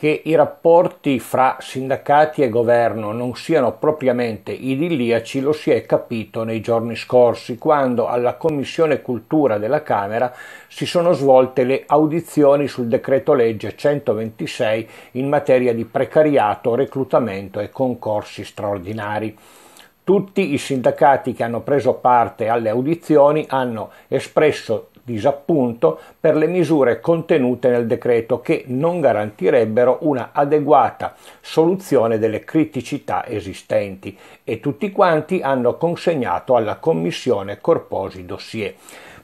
che i rapporti fra sindacati e governo non siano propriamente idilliaci lo si è capito nei giorni scorsi, quando alla Commissione Cultura della Camera si sono svolte le audizioni sul decreto legge 126 in materia di precariato, reclutamento e concorsi straordinari. Tutti i sindacati che hanno preso parte alle audizioni hanno espresso disappunto per le misure contenute nel decreto che non garantirebbero una adeguata soluzione delle criticità esistenti e tutti quanti hanno consegnato alla Commissione corposi dossier.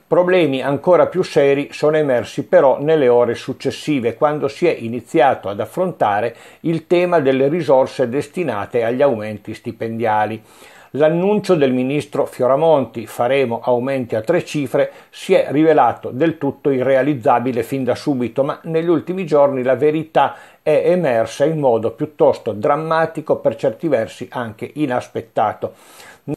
Problemi ancora più seri sono emersi però nelle ore successive, quando si è iniziato ad affrontare il tema delle risorse destinate agli aumenti stipendiali l'annuncio del ministro Fioramonti faremo aumenti a tre cifre si è rivelato del tutto irrealizzabile fin da subito, ma negli ultimi giorni la verità è emersa in modo piuttosto drammatico, per certi versi anche inaspettato.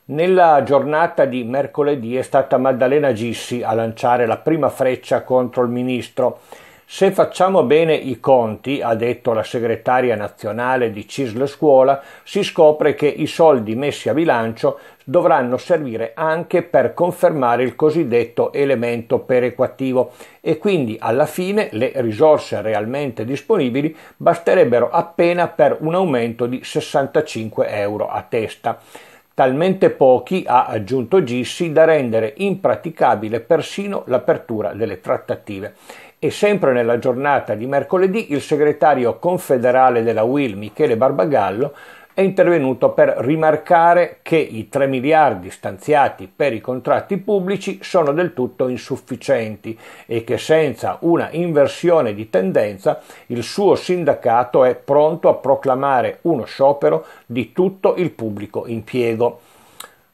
Nella giornata di mercoledì è stata Maddalena Gissi a lanciare la prima freccia contro il ministro. Se facciamo bene i conti, ha detto la segretaria nazionale di Cisle Scuola, si scopre che i soldi messi a bilancio dovranno servire anche per confermare il cosiddetto elemento perequativo e quindi alla fine le risorse realmente disponibili basterebbero appena per un aumento di 65 euro a testa talmente pochi, ha aggiunto Gissi, da rendere impraticabile persino l'apertura delle trattative e sempre nella giornata di mercoledì il segretario confederale della UIL Michele Barbagallo è intervenuto per rimarcare che i 3 miliardi stanziati per i contratti pubblici sono del tutto insufficienti e che senza una inversione di tendenza il suo sindacato è pronto a proclamare uno sciopero di tutto il pubblico impiego.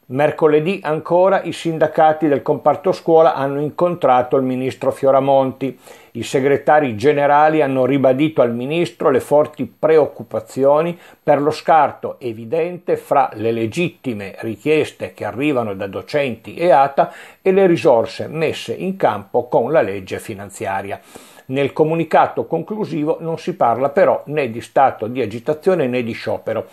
Mercoledì ancora i sindacati del comparto scuola hanno incontrato il ministro Fioramonti. I segretari generali hanno ribadito al ministro le forti preoccupazioni per lo scarto evidente fra le legittime richieste che arrivano da docenti e ATA e le risorse messe in campo con la legge finanziaria. Nel comunicato conclusivo non si parla però né di stato di agitazione né di sciopero.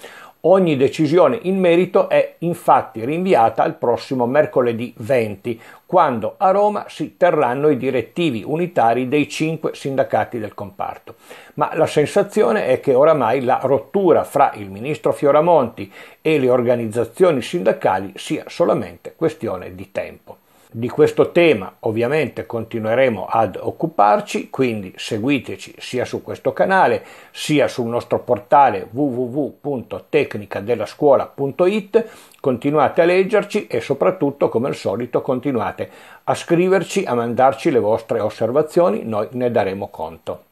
Ogni decisione in merito è infatti rinviata al prossimo mercoledì 20, quando a Roma si terranno i direttivi unitari dei cinque sindacati del comparto. Ma la sensazione è che oramai la rottura fra il ministro Fioramonti e le organizzazioni sindacali sia solamente questione di tempo. Di questo tema ovviamente continueremo ad occuparci, quindi seguiteci sia su questo canale sia sul nostro portale www.tecnicadellascuola.it, continuate a leggerci e soprattutto come al solito continuate a scriverci, a mandarci le vostre osservazioni, noi ne daremo conto.